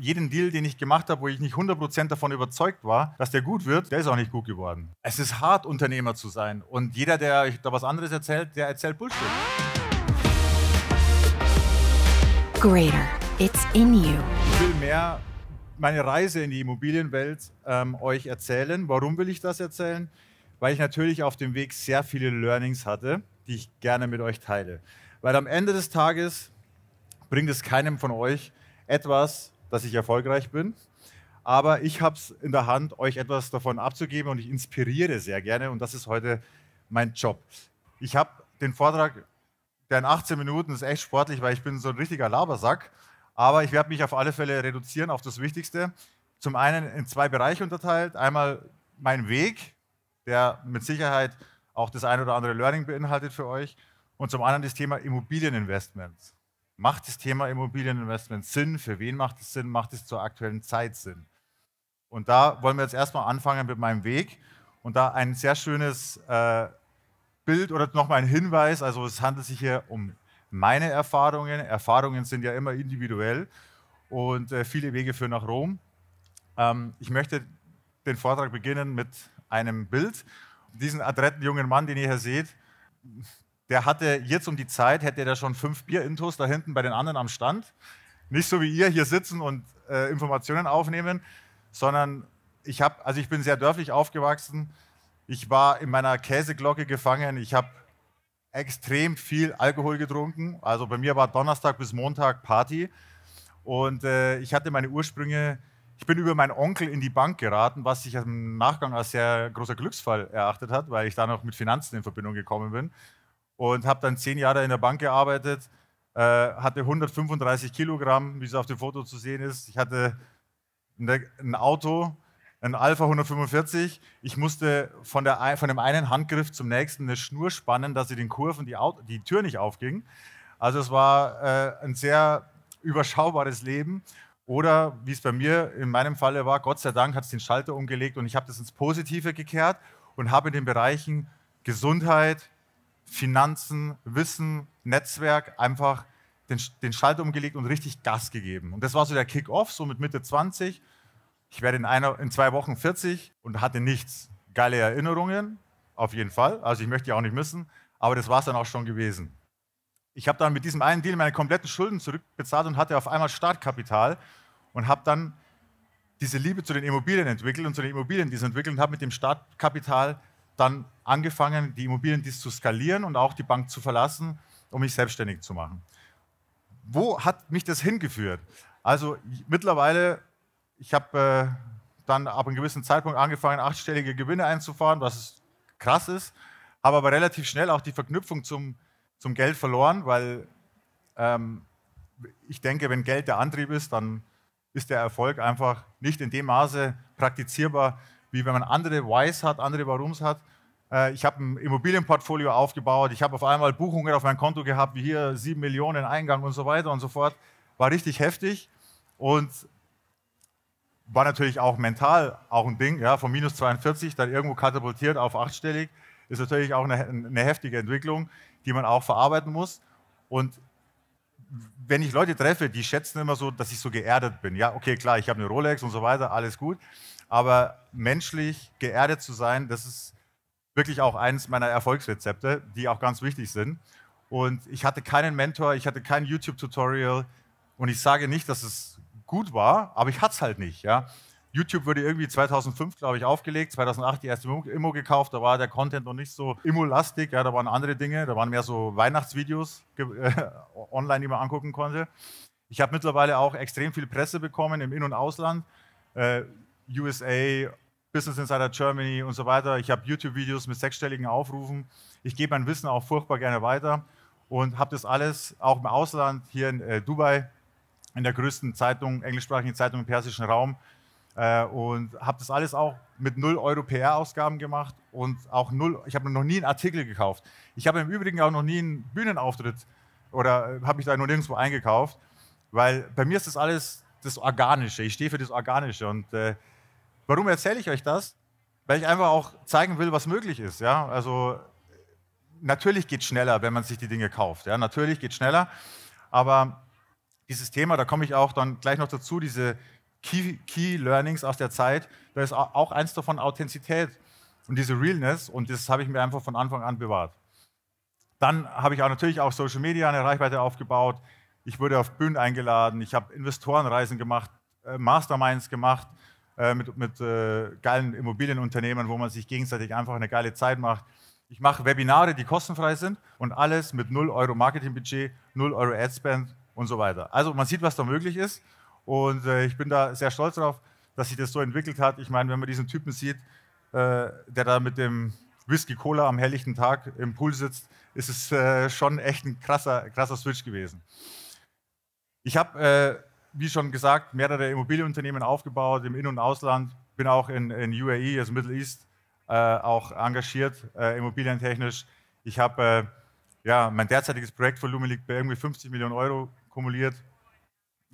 jeden Deal, den ich gemacht habe, wo ich nicht 100% davon überzeugt war, dass der gut wird, der ist auch nicht gut geworden. Es ist hart, Unternehmer zu sein. Und jeder, der euch da was anderes erzählt, der erzählt Bullshit. Greater. It's in you. Ich will mehr meine Reise in die Immobilienwelt ähm, euch erzählen. Warum will ich das erzählen? Weil ich natürlich auf dem Weg sehr viele Learnings hatte, die ich gerne mit euch teile. Weil am Ende des Tages bringt es keinem von euch etwas, dass ich erfolgreich bin. Aber ich habe es in der Hand, euch etwas davon abzugeben und ich inspiriere sehr gerne und das ist heute mein Job. Ich habe den Vortrag, der in 18 Minuten ist echt sportlich, weil ich bin so ein richtiger Labersack. Aber ich werde mich auf alle Fälle reduzieren auf das Wichtigste. Zum einen in zwei Bereiche unterteilt. Einmal mein Weg, der mit Sicherheit auch das ein oder andere Learning beinhaltet für euch. Und zum anderen das Thema Immobilieninvestments. Macht das Thema Immobilieninvestment Sinn? Für wen macht es Sinn? Macht es zur aktuellen Zeit Sinn? Und da wollen wir jetzt erstmal anfangen mit meinem Weg und da ein sehr schönes äh, Bild oder nochmal ein Hinweis. Also es handelt sich hier um meine Erfahrungen. Erfahrungen sind ja immer individuell und äh, viele Wege führen nach Rom. Ähm, ich möchte den Vortrag beginnen mit einem Bild. Diesen adretten jungen Mann, den ihr hier seht, der hatte jetzt um die Zeit, hätte er schon fünf Bier-Intos da hinten bei den anderen am Stand. Nicht so wie ihr hier sitzen und äh, Informationen aufnehmen, sondern ich habe, also ich bin sehr dörflich aufgewachsen. Ich war in meiner Käseglocke gefangen. Ich habe extrem viel Alkohol getrunken. Also bei mir war Donnerstag bis Montag Party. Und äh, ich hatte meine Ursprünge, ich bin über meinen Onkel in die Bank geraten, was sich im Nachgang als sehr großer Glücksfall erachtet hat, weil ich da noch mit Finanzen in Verbindung gekommen bin und habe dann zehn Jahre in der Bank gearbeitet, äh, hatte 135 Kilogramm, wie es auf dem Foto zu sehen ist. Ich hatte ein Auto, ein Alpha 145. Ich musste von, der, von dem einen Handgriff zum nächsten eine Schnur spannen, dass sie den Kurven die, Auto, die Tür nicht aufging. Also es war äh, ein sehr überschaubares Leben. Oder wie es bei mir in meinem Falle war, Gott sei Dank hat es den Schalter umgelegt und ich habe das ins Positive gekehrt und habe in den Bereichen Gesundheit, Finanzen, Wissen, Netzwerk einfach den, den Schalter umgelegt und richtig Gas gegeben. Und das war so der Kick-Off, so mit Mitte 20. Ich werde in, einer, in zwei Wochen 40 und hatte nichts. Geile Erinnerungen, auf jeden Fall. Also ich möchte die auch nicht missen, aber das war es dann auch schon gewesen. Ich habe dann mit diesem einen Deal meine kompletten Schulden zurückbezahlt und hatte auf einmal Startkapital und habe dann diese Liebe zu den Immobilien entwickelt und zu den Immobilien, die sie entwickeln, und habe mit dem Startkapital dann angefangen, die Immobilien dies zu skalieren und auch die Bank zu verlassen, um mich selbstständig zu machen. Wo hat mich das hingeführt? Also mittlerweile, ich habe äh, dann ab einem gewissen Zeitpunkt angefangen, achtstellige Gewinne einzufahren, was krass ist, habe aber relativ schnell auch die Verknüpfung zum, zum Geld verloren, weil ähm, ich denke, wenn Geld der Antrieb ist, dann ist der Erfolg einfach nicht in dem Maße praktizierbar, wie wenn man andere Whys hat, andere Warums hat. Äh, ich habe ein Immobilienportfolio aufgebaut, ich habe auf einmal Buchungen auf mein Konto gehabt, wie hier 7 Millionen Eingang und so weiter und so fort. War richtig heftig und war natürlich auch mental auch ein Ding, ja, von minus 42 dann irgendwo katapultiert auf achtstellig, ist natürlich auch eine, eine heftige Entwicklung, die man auch verarbeiten muss. Und wenn ich Leute treffe, die schätzen immer so, dass ich so geerdet bin. Ja, okay, klar, ich habe eine Rolex und so weiter, alles gut aber menschlich geerdet zu sein, das ist wirklich auch eines meiner Erfolgsrezepte, die auch ganz wichtig sind. Und ich hatte keinen Mentor, ich hatte kein YouTube-Tutorial und ich sage nicht, dass es gut war, aber ich hatte es halt nicht. Ja? YouTube wurde irgendwie 2005, glaube ich, aufgelegt, 2008 die erste Immo gekauft, da war der Content noch nicht so Immo-lastig, ja, da waren andere Dinge, da waren mehr so Weihnachtsvideos äh, online, die man angucken konnte. Ich habe mittlerweile auch extrem viel Presse bekommen im In- und Ausland. Äh, USA, Business Insider Germany und so weiter. Ich habe YouTube-Videos mit sechsstelligen Aufrufen. Ich gebe mein Wissen auch furchtbar gerne weiter und habe das alles auch im Ausland, hier in äh, Dubai, in der größten Zeitung, englischsprachigen Zeitung im persischen Raum. Äh, und habe das alles auch mit 0 Euro PR-Ausgaben gemacht und auch null, ich habe noch nie einen Artikel gekauft. Ich habe im Übrigen auch noch nie einen Bühnenauftritt oder äh, habe mich da nur nirgendwo eingekauft, weil bei mir ist das alles das Organische. Ich stehe für das Organische und äh, Warum erzähle ich euch das? Weil ich einfach auch zeigen will, was möglich ist. Ja? Also natürlich geht es schneller, wenn man sich die Dinge kauft. Ja? Natürlich geht es schneller. Aber dieses Thema, da komme ich auch dann gleich noch dazu, diese Key, Key Learnings aus der Zeit, da ist auch eins davon Authentizität und diese Realness. Und das habe ich mir einfach von Anfang an bewahrt. Dann habe ich auch natürlich auch Social Media eine Reichweite aufgebaut. Ich wurde auf Bühnen eingeladen. Ich habe Investorenreisen gemacht, äh, Masterminds gemacht. Äh, mit, mit äh, geilen Immobilienunternehmen, wo man sich gegenseitig einfach eine geile Zeit macht. Ich mache Webinare, die kostenfrei sind und alles mit 0 Euro Marketingbudget, 0 Euro Adspend und so weiter. Also man sieht, was da möglich ist und äh, ich bin da sehr stolz drauf, dass sich das so entwickelt hat. Ich meine, wenn man diesen Typen sieht, äh, der da mit dem Whisky Cola am helllichten Tag im Pool sitzt, ist es äh, schon echt ein krasser, krasser Switch gewesen. Ich habe wie schon gesagt, mehrere Immobilienunternehmen aufgebaut im In- und Ausland. Bin auch in, in UAE, also Middle East, äh, auch engagiert, äh, immobilientechnisch. Ich habe, äh, ja, mein derzeitiges Projektvolumen liegt bei irgendwie 50 Millionen Euro kumuliert.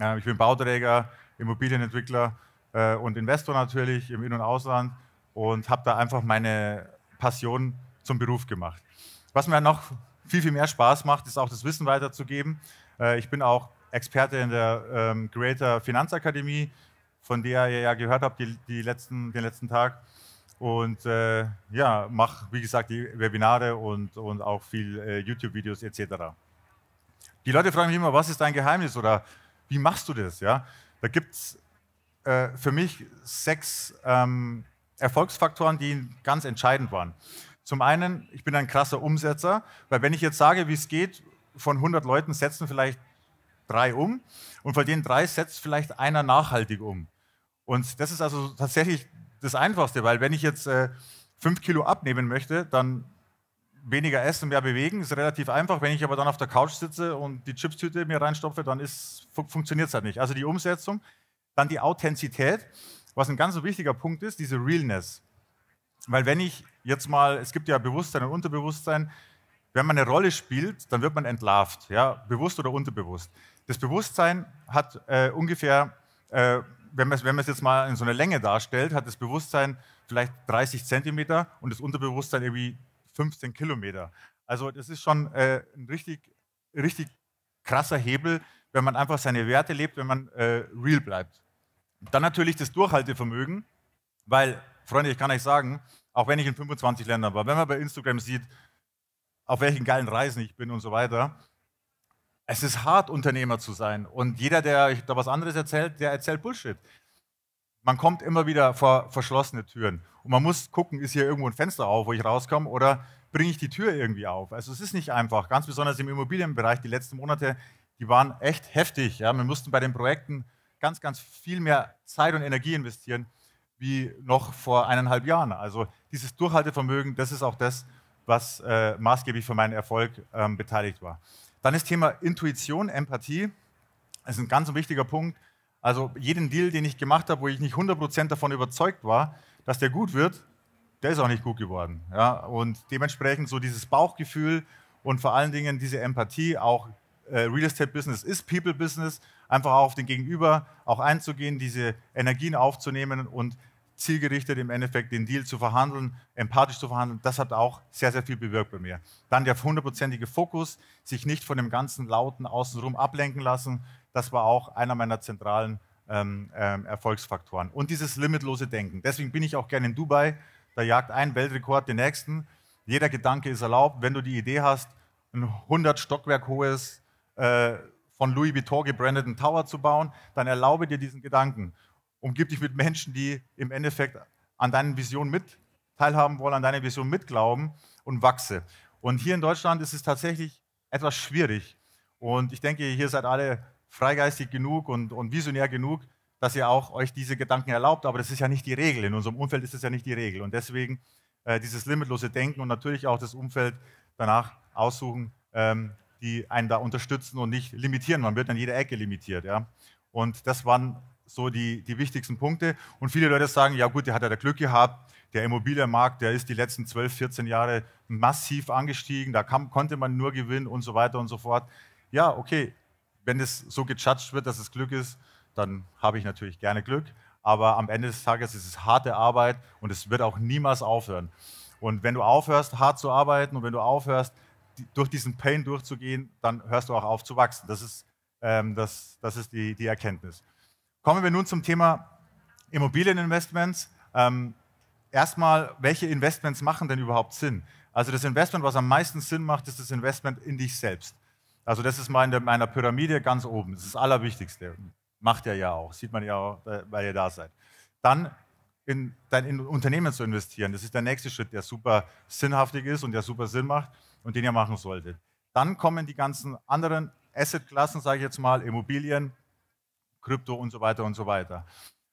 Äh, ich bin Bauträger, Immobilienentwickler äh, und Investor natürlich im In- und Ausland und habe da einfach meine Passion zum Beruf gemacht. Was mir noch viel, viel mehr Spaß macht, ist auch das Wissen weiterzugeben. Äh, ich bin auch Experte in der ähm, Greater Finanzakademie, von der ihr ja gehört habt die, die letzten, den letzten Tag. Und äh, ja, mache, wie gesagt, die Webinare und, und auch viel äh, YouTube-Videos etc. Die Leute fragen mich immer, was ist dein Geheimnis oder wie machst du das? Ja? Da gibt es äh, für mich sechs ähm, Erfolgsfaktoren, die ganz entscheidend waren. Zum einen, ich bin ein krasser Umsetzer, weil wenn ich jetzt sage, wie es geht, von 100 Leuten setzen vielleicht drei um und von den drei setzt vielleicht einer nachhaltig um. Und das ist also tatsächlich das Einfachste, weil wenn ich jetzt äh, fünf Kilo abnehmen möchte, dann weniger essen, mehr bewegen, ist relativ einfach. Wenn ich aber dann auf der Couch sitze und die Chipstüte mir reinstopfe, dann fun funktioniert es halt nicht. Also die Umsetzung, dann die Authentizität, was ein ganz wichtiger Punkt ist, diese Realness. Weil wenn ich jetzt mal, es gibt ja Bewusstsein und Unterbewusstsein, wenn man eine Rolle spielt, dann wird man entlarvt, ja, bewusst oder unterbewusst. Das Bewusstsein hat äh, ungefähr, äh, wenn man es jetzt mal in so einer Länge darstellt, hat das Bewusstsein vielleicht 30 Zentimeter und das Unterbewusstsein irgendwie 15 Kilometer. Also das ist schon äh, ein richtig, richtig krasser Hebel, wenn man einfach seine Werte lebt, wenn man äh, real bleibt. Dann natürlich das Durchhaltevermögen, weil, Freunde, ich kann euch sagen, auch wenn ich in 25 Ländern war, wenn man bei Instagram sieht, auf welchen geilen Reisen ich bin und so weiter, es ist hart, Unternehmer zu sein. Und jeder, der da was anderes erzählt, der erzählt Bullshit. Man kommt immer wieder vor verschlossene Türen. Und man muss gucken, ist hier irgendwo ein Fenster auf, wo ich rauskomme, oder bringe ich die Tür irgendwie auf? Also es ist nicht einfach. Ganz besonders im Immobilienbereich, die letzten Monate, die waren echt heftig. Ja? Wir mussten bei den Projekten ganz, ganz viel mehr Zeit und Energie investieren, wie noch vor eineinhalb Jahren. Also dieses Durchhaltevermögen, das ist auch das, was äh, maßgeblich für meinen Erfolg ähm, beteiligt war. Dann ist Thema Intuition, Empathie. Das ist ein ganz wichtiger Punkt. Also jeden Deal, den ich gemacht habe, wo ich nicht 100% davon überzeugt war, dass der gut wird, der ist auch nicht gut geworden. Ja? Und dementsprechend so dieses Bauchgefühl und vor allen Dingen diese Empathie, auch äh, Real Estate Business ist People Business, einfach auch auf den Gegenüber auch einzugehen, diese Energien aufzunehmen und zielgerichtet im Endeffekt den Deal zu verhandeln, empathisch zu verhandeln, das hat auch sehr, sehr viel bewirkt bei mir. Dann der hundertprozentige Fokus, sich nicht von dem ganzen Lauten außenrum ablenken lassen, das war auch einer meiner zentralen ähm, ähm Erfolgsfaktoren. Und dieses limitlose Denken. Deswegen bin ich auch gerne in Dubai, da jagt ein Weltrekord den nächsten. Jeder Gedanke ist erlaubt. Wenn du die Idee hast, ein 100 Stockwerk hohes, äh, von Louis Vuitton gebrandeten Tower zu bauen, dann erlaube dir diesen Gedanken. Umgib dich mit Menschen, die im Endeffekt an deinen Visionen mit teilhaben wollen, an deine Vision mitglauben und wachse. Und hier in Deutschland ist es tatsächlich etwas schwierig. Und ich denke, hier seid alle freigeistig genug und, und visionär genug, dass ihr auch euch diese Gedanken erlaubt. Aber das ist ja nicht die Regel. In unserem Umfeld ist es ja nicht die Regel. Und deswegen äh, dieses limitlose Denken und natürlich auch das Umfeld danach aussuchen, ähm, die einen da unterstützen und nicht limitieren. Man wird an jeder Ecke limitiert. Ja? Und das waren so die, die wichtigsten Punkte. Und viele Leute sagen, ja gut, der hat ja Glück gehabt. Der Immobilienmarkt, der ist die letzten 12, 14 Jahre massiv angestiegen. Da kam, konnte man nur gewinnen und so weiter und so fort. Ja, okay, wenn es so gejudged wird, dass es Glück ist, dann habe ich natürlich gerne Glück. Aber am Ende des Tages ist es harte Arbeit und es wird auch niemals aufhören. Und wenn du aufhörst, hart zu arbeiten und wenn du aufhörst, durch diesen Pain durchzugehen, dann hörst du auch auf zu wachsen. Das ist, ähm, das, das ist die, die Erkenntnis. Kommen wir nun zum Thema Immobilieninvestments. Ähm, erstmal, welche Investments machen denn überhaupt Sinn? Also das Investment, was am meisten Sinn macht, ist das Investment in dich selbst. Also das ist meine, meiner Pyramide ganz oben. Das ist das Allerwichtigste. Macht ihr ja auch. Sieht man ja auch, äh, weil ihr da seid. Dann in dein in Unternehmen zu investieren. Das ist der nächste Schritt, der super sinnhaftig ist und der super Sinn macht und den ihr machen solltet. Dann kommen die ganzen anderen Assetklassen, sage ich jetzt mal, Immobilien, Krypto und so weiter und so weiter.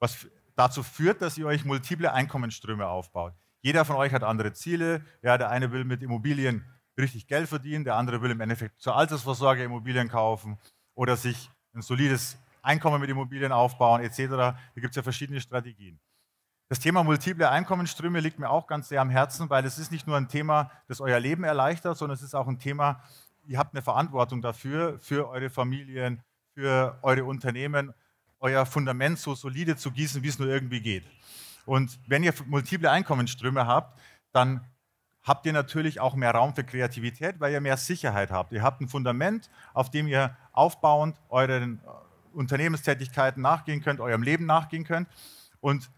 Was dazu führt, dass ihr euch multiple Einkommensströme aufbaut. Jeder von euch hat andere Ziele. Ja, der eine will mit Immobilien richtig Geld verdienen, der andere will im Endeffekt zur Altersvorsorge Immobilien kaufen oder sich ein solides Einkommen mit Immobilien aufbauen etc. Da gibt es ja verschiedene Strategien. Das Thema multiple Einkommensströme liegt mir auch ganz sehr am Herzen, weil es ist nicht nur ein Thema, das euer Leben erleichtert, sondern es ist auch ein Thema, ihr habt eine Verantwortung dafür, für eure Familien, für eure Unternehmen, euer Fundament so solide zu gießen, wie es nur irgendwie geht. Und wenn ihr multiple Einkommensströme habt, dann habt ihr natürlich auch mehr Raum für Kreativität, weil ihr mehr Sicherheit habt. Ihr habt ein Fundament, auf dem ihr aufbauend euren äh, Unternehmenstätigkeiten nachgehen könnt, eurem Leben nachgehen könnt. Und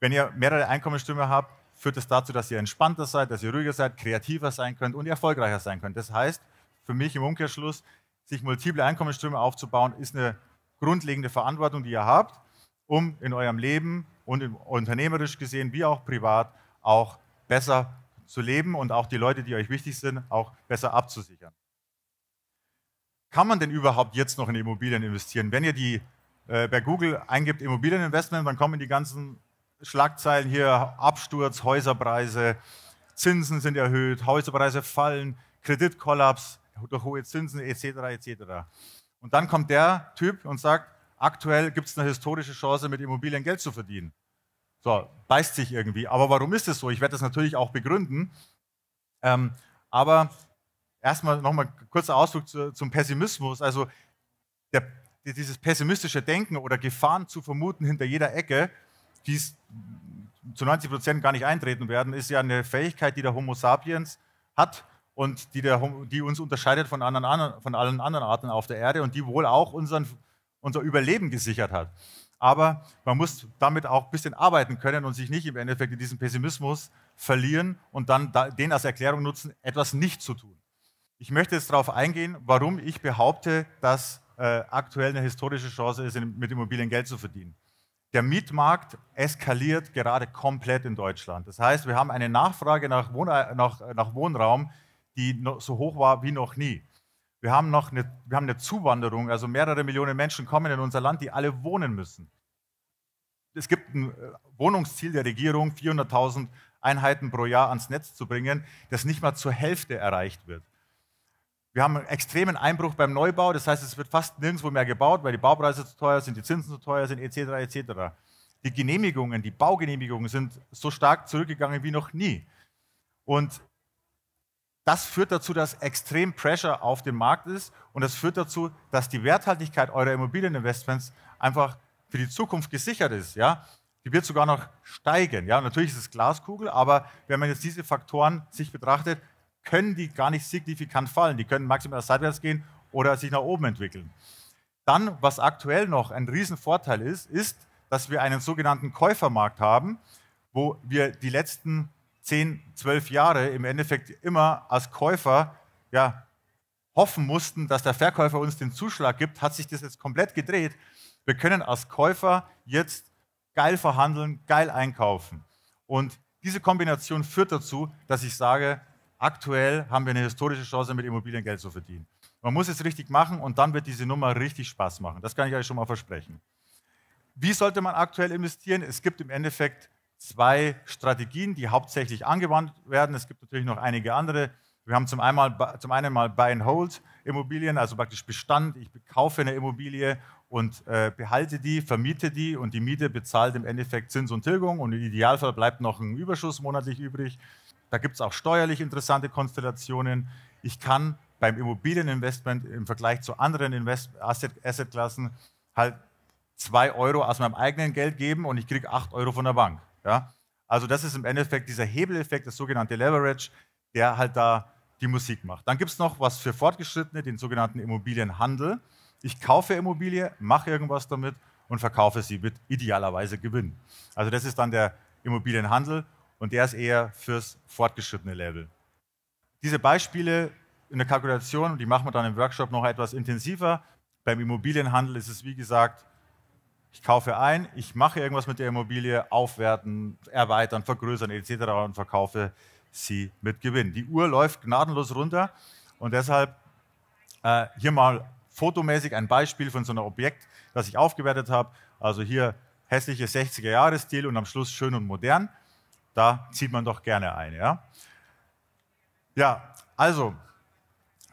wenn ihr mehrere Einkommensströme habt, führt es das dazu, dass ihr entspannter seid, dass ihr ruhiger seid, kreativer sein könnt und erfolgreicher sein könnt. Das heißt, für mich im Umkehrschluss, sich multiple Einkommensströme aufzubauen, ist eine grundlegende Verantwortung, die ihr habt, um in eurem Leben und unternehmerisch gesehen wie auch privat auch besser zu leben und auch die Leute, die euch wichtig sind, auch besser abzusichern. Kann man denn überhaupt jetzt noch in Immobilien investieren? Wenn ihr die äh, bei Google eingibt Immobilieninvestment, dann kommen die ganzen Schlagzeilen hier Absturz, Häuserpreise, Zinsen sind erhöht, Häuserpreise fallen, Kreditkollaps, durch hohe Zinsen etc. etc. Und dann kommt der Typ und sagt, aktuell gibt es eine historische Chance, mit Immobilien Geld zu verdienen. So, beißt sich irgendwie. Aber warum ist es so? Ich werde das natürlich auch begründen. Ähm, aber erstmal nochmal kurzer Ausdruck zu, zum Pessimismus. Also der, dieses pessimistische Denken oder Gefahren zu vermuten hinter jeder Ecke, die zu 90 Prozent gar nicht eintreten werden, ist ja eine Fähigkeit, die der Homo sapiens hat, und die, der, die uns unterscheidet von, anderen, von, allen anderen Arten auf der Erde und die wohl auch unseren, unser Überleben gesichert hat. Aber man muss damit auch ein bisschen arbeiten können und sich nicht im Endeffekt in diesem Pessimismus verlieren und dann den als Erklärung nutzen, etwas nicht zu tun. Ich möchte jetzt darauf eingehen, warum ich behaupte, dass äh, aktuell eine historische Chance ist, mit Immobilien Geld zu verdienen. Der Mietmarkt eskaliert gerade komplett in Deutschland. Das heißt, wir haben eine Nachfrage nach, Wohn nach, nach Wohnraum, die so hoch war wie noch nie. Wir haben noch eine, wir haben eine Zuwanderung, also mehrere Millionen Menschen kommen in unser Land, die alle wohnen müssen. Es gibt ein äh, Wohnungsziel der Regierung, 400.000 Einheiten pro Jahr ans Netz zu bringen, das nicht mal zur Hälfte erreicht wird. Wir haben einen extremen Einbruch beim Neubau, das heißt, es wird fast nirgendwo mehr gebaut, weil die Baupreise zu teuer sind, die Zinsen zu teuer sind, etc. etc. Die Genehmigungen, die Baugenehmigungen sind so stark zurückgegangen wie noch nie. Und das führt dazu, dass extrem Pressure auf dem Markt ist und das führt dazu, dass die Werthaltigkeit eurer Immobilieninvestments einfach für die Zukunft gesichert ist. Ja? Die wird sogar noch steigen. Ja? Natürlich ist es Glaskugel, aber wenn man jetzt diese Faktoren sich betrachtet, können die gar nicht signifikant fallen. Die können maximal seitwärts gehen oder sich nach oben entwickeln. Dann, was aktuell noch ein Riesenvorteil ist, ist, dass wir einen sogenannten Käufermarkt haben, wo wir die letzten 10, 12 Jahre im Endeffekt immer als Käufer ja, hoffen mussten, dass der Verkäufer uns den Zuschlag gibt, hat sich das jetzt komplett gedreht. Wir können als Käufer jetzt geil verhandeln, geil einkaufen. Und diese Kombination führt dazu, dass ich sage, aktuell haben wir eine historische Chance, mit Immobilien Geld zu verdienen. Man muss es richtig machen und dann wird diese Nummer richtig Spaß machen. Das kann ich euch schon mal versprechen. Wie sollte man aktuell investieren? Es gibt im Endeffekt zwei Strategien, die hauptsächlich angewandt werden. Es gibt natürlich noch einige andere. Wir haben zum einen, zum einen mal Buy and Hold Immobilien, also praktisch Bestand. Ich kaufe eine Immobilie und äh, behalte die, vermiete die und die Miete bezahlt im Endeffekt Zins und Tilgung und im Idealfall bleibt noch ein Überschuss monatlich übrig. Da gibt es auch steuerlich interessante Konstellationen. Ich kann beim Immobilieninvestment im Vergleich zu anderen Asset Assetklassen halt 2 Euro aus meinem eigenen Geld geben und ich kriege 8 Euro von der Bank. Ja? Also das ist im Endeffekt dieser Hebeleffekt, das sogenannte Leverage, der halt da die Musik macht. Dann gibt es noch was für Fortgeschrittene, den sogenannten Immobilienhandel. Ich kaufe Immobilie, mache irgendwas damit und verkaufe sie mit idealerweise Gewinn. Also das ist dann der Immobilienhandel und der ist eher fürs fortgeschrittene Level. Diese Beispiele in der Kalkulation, die machen wir dann im Workshop noch etwas intensiver. Beim Immobilienhandel ist es, wie gesagt, ich kaufe ein, ich mache irgendwas mit der Immobilie, aufwerten, erweitern, vergrößern etc. und verkaufe sie mit Gewinn. Die Uhr läuft gnadenlos runter und deshalb äh, hier mal fotomäßig ein Beispiel von so einem Objekt, das ich aufgewertet habe. Also hier hässliche 60er-Jahre-Stil und am Schluss schön und modern. Da zieht man doch gerne ein. Ja, ja also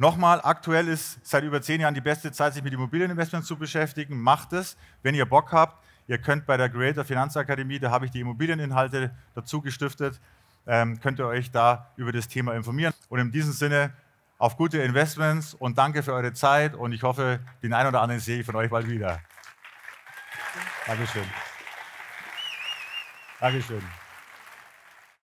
Nochmal, aktuell ist seit über zehn Jahren die beste Zeit, sich mit Immobilieninvestments zu beschäftigen. Macht es, wenn ihr Bock habt. Ihr könnt bei der Creator Finanzakademie, da habe ich die Immobilieninhalte dazu gestiftet, ähm, könnt ihr euch da über das Thema informieren. Und in diesem Sinne, auf gute Investments und danke für eure Zeit und ich hoffe, den einen oder anderen sehe ich von euch bald wieder. Dankeschön. Dankeschön.